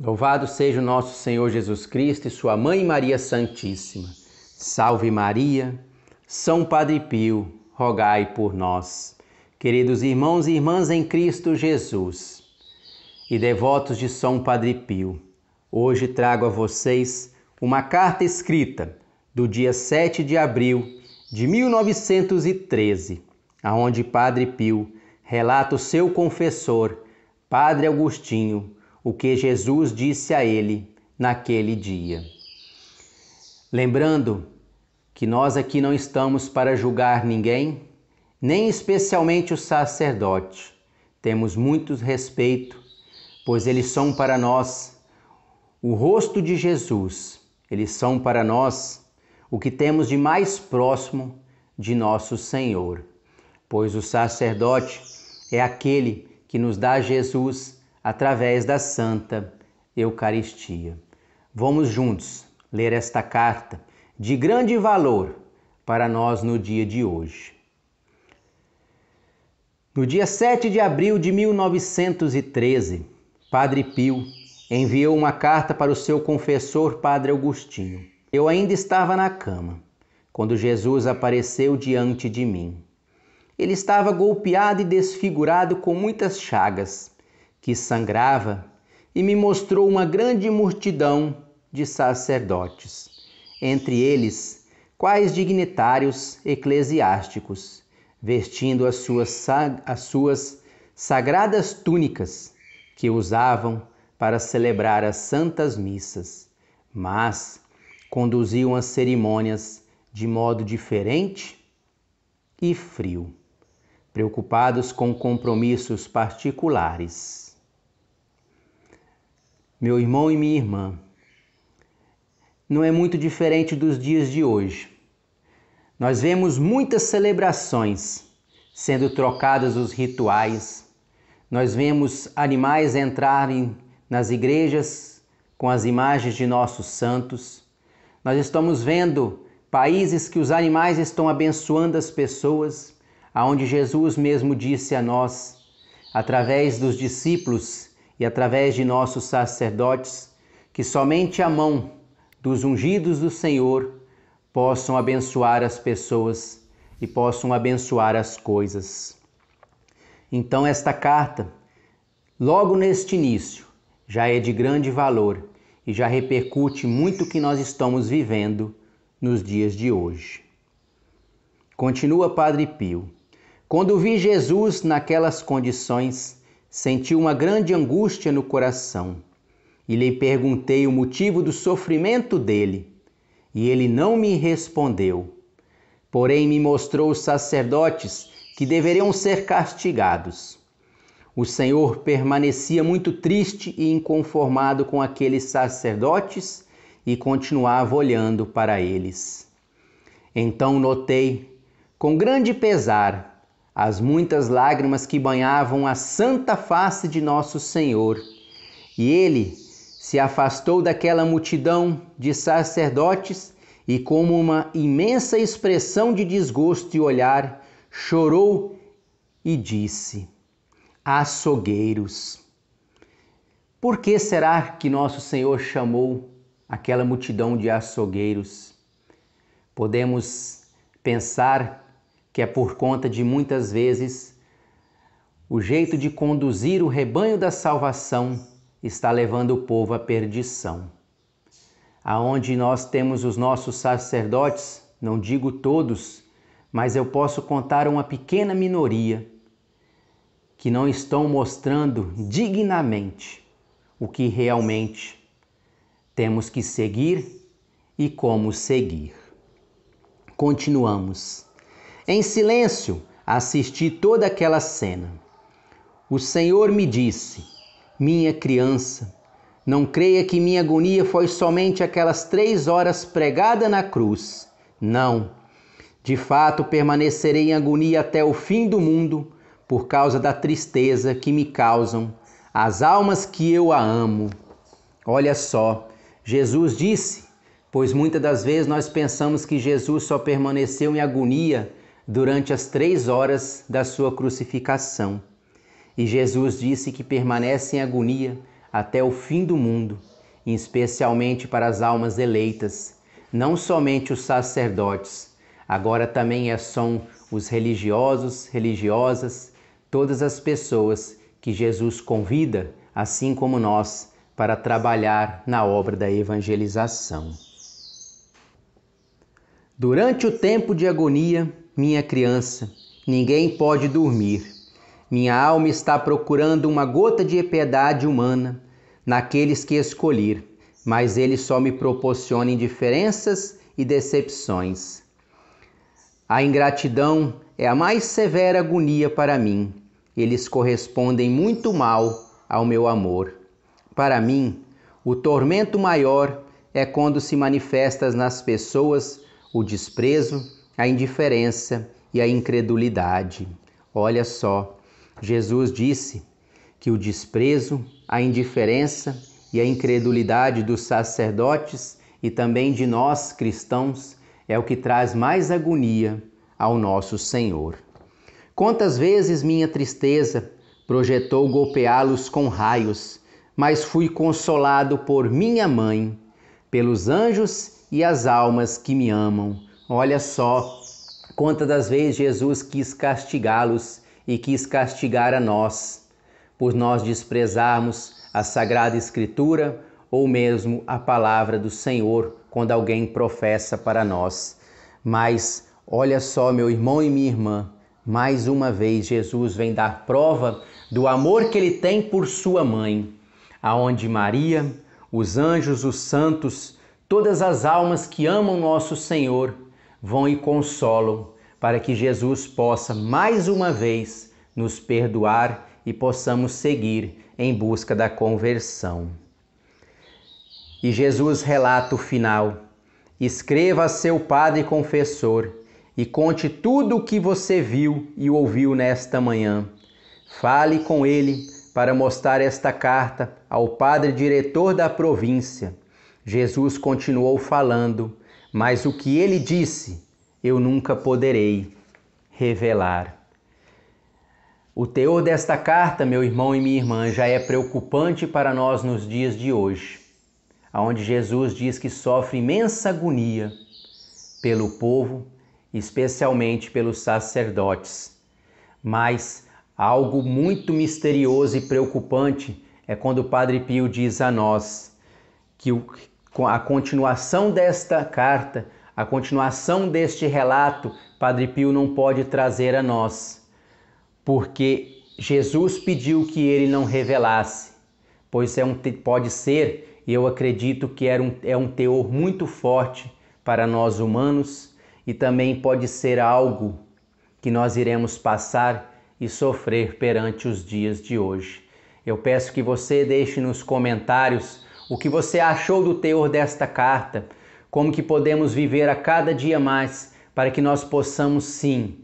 Louvado seja o nosso Senhor Jesus Cristo e sua mãe Maria Santíssima. Salve Maria, São Padre Pio, rogai por nós. Queridos irmãos e irmãs em Cristo Jesus e devotos de São Padre Pio, hoje trago a vocês uma carta escrita do dia 7 de abril de 1913, aonde Padre Pio relata o seu confessor, Padre Agostinho, o que Jesus disse a ele naquele dia. Lembrando que nós aqui não estamos para julgar ninguém, nem especialmente o sacerdote. Temos muito respeito, pois eles são para nós o rosto de Jesus, eles são para nós o que temos de mais próximo de nosso Senhor, pois o sacerdote é aquele que nos dá Jesus através da Santa Eucaristia. Vamos juntos ler esta carta de grande valor para nós no dia de hoje. No dia 7 de abril de 1913, Padre Pio enviou uma carta para o seu confessor, Padre Augustinho. Eu ainda estava na cama quando Jesus apareceu diante de mim. Ele estava golpeado e desfigurado com muitas chagas que sangrava, e me mostrou uma grande multidão de sacerdotes, entre eles quais dignitários eclesiásticos, vestindo as suas, as suas sagradas túnicas que usavam para celebrar as santas missas, mas conduziam as cerimônias de modo diferente e frio, preocupados com compromissos particulares meu irmão e minha irmã, não é muito diferente dos dias de hoje. Nós vemos muitas celebrações sendo trocados os rituais, nós vemos animais entrarem nas igrejas com as imagens de nossos santos, nós estamos vendo países que os animais estão abençoando as pessoas, aonde Jesus mesmo disse a nós, através dos discípulos, e através de nossos sacerdotes, que somente a mão dos ungidos do Senhor possam abençoar as pessoas e possam abençoar as coisas. Então, esta carta, logo neste início, já é de grande valor e já repercute muito o que nós estamos vivendo nos dias de hoje. Continua Padre Pio. Quando vi Jesus naquelas condições, Sentiu uma grande angústia no coração e lhe perguntei o motivo do sofrimento dele, e ele não me respondeu. Porém, me mostrou os sacerdotes que deveriam ser castigados. O Senhor permanecia muito triste e inconformado com aqueles sacerdotes e continuava olhando para eles. Então notei, com grande pesar, as muitas lágrimas que banhavam a santa face de nosso Senhor. E ele se afastou daquela multidão de sacerdotes e, como uma imensa expressão de desgosto e olhar, chorou e disse: Açougueiros. Por que será que nosso Senhor chamou aquela multidão de açougueiros? Podemos pensar que é por conta de muitas vezes o jeito de conduzir o rebanho da salvação está levando o povo à perdição. Aonde nós temos os nossos sacerdotes, não digo todos, mas eu posso contar uma pequena minoria que não estão mostrando dignamente o que realmente temos que seguir e como seguir. Continuamos. Em silêncio, assisti toda aquela cena. O Senhor me disse: Minha criança, não creia que minha agonia foi somente aquelas três horas pregada na cruz. Não. De fato, permanecerei em agonia até o fim do mundo por causa da tristeza que me causam as almas que eu a amo. Olha só, Jesus disse, pois muitas das vezes nós pensamos que Jesus só permaneceu em agonia durante as três horas da sua crucificação. E Jesus disse que permanece em agonia até o fim do mundo, especialmente para as almas eleitas, não somente os sacerdotes, agora também é são os religiosos, religiosas, todas as pessoas que Jesus convida, assim como nós, para trabalhar na obra da evangelização. Durante o tempo de agonia, minha criança, ninguém pode dormir. Minha alma está procurando uma gota de piedade humana naqueles que escolher, mas ele só me proporciona indiferenças e decepções. A ingratidão é a mais severa agonia para mim. Eles correspondem muito mal ao meu amor. Para mim, o tormento maior é quando se manifestas nas pessoas o desprezo, a indiferença e a incredulidade. Olha só, Jesus disse que o desprezo, a indiferença e a incredulidade dos sacerdotes e também de nós cristãos é o que traz mais agonia ao nosso Senhor. Quantas vezes minha tristeza projetou golpeá-los com raios, mas fui consolado por minha mãe, pelos anjos e as almas que me amam, Olha só, quantas das vezes Jesus quis castigá-los e quis castigar a nós, por nós desprezarmos a Sagrada Escritura ou mesmo a palavra do Senhor quando alguém professa para nós. Mas olha só, meu irmão e minha irmã, mais uma vez Jesus vem dar prova do amor que ele tem por sua mãe, aonde Maria, os anjos, os santos, todas as almas que amam nosso Senhor vão e consolam para que Jesus possa mais uma vez nos perdoar e possamos seguir em busca da conversão. E Jesus relata o final: escreva a seu padre confessor e conte tudo o que você viu e ouviu nesta manhã. Fale com ele para mostrar esta carta ao padre diretor da província. Jesus continuou falando mas o que ele disse eu nunca poderei revelar. O teor desta carta, meu irmão e minha irmã, já é preocupante para nós nos dias de hoje, aonde Jesus diz que sofre imensa agonia pelo povo, especialmente pelos sacerdotes. Mas algo muito misterioso e preocupante é quando o Padre Pio diz a nós que o a continuação desta carta, a continuação deste relato, Padre Pio não pode trazer a nós, porque Jesus pediu que ele não revelasse, pois é um, pode ser, e eu acredito que era um, é um teor muito forte para nós humanos, e também pode ser algo que nós iremos passar e sofrer perante os dias de hoje. Eu peço que você deixe nos comentários o que você achou do teor desta carta, como que podemos viver a cada dia mais para que nós possamos sim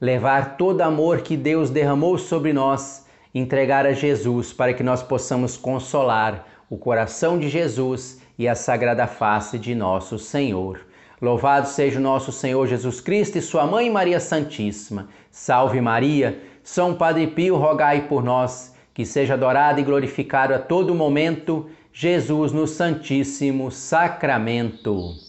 levar todo amor que Deus derramou sobre nós, entregar a Jesus para que nós possamos consolar o coração de Jesus e a sagrada face de nosso Senhor. Louvado seja o nosso Senhor Jesus Cristo e sua mãe Maria Santíssima. Salve Maria, São Padre Pio, rogai por nós, que seja adorado e glorificado a todo momento Jesus no Santíssimo Sacramento.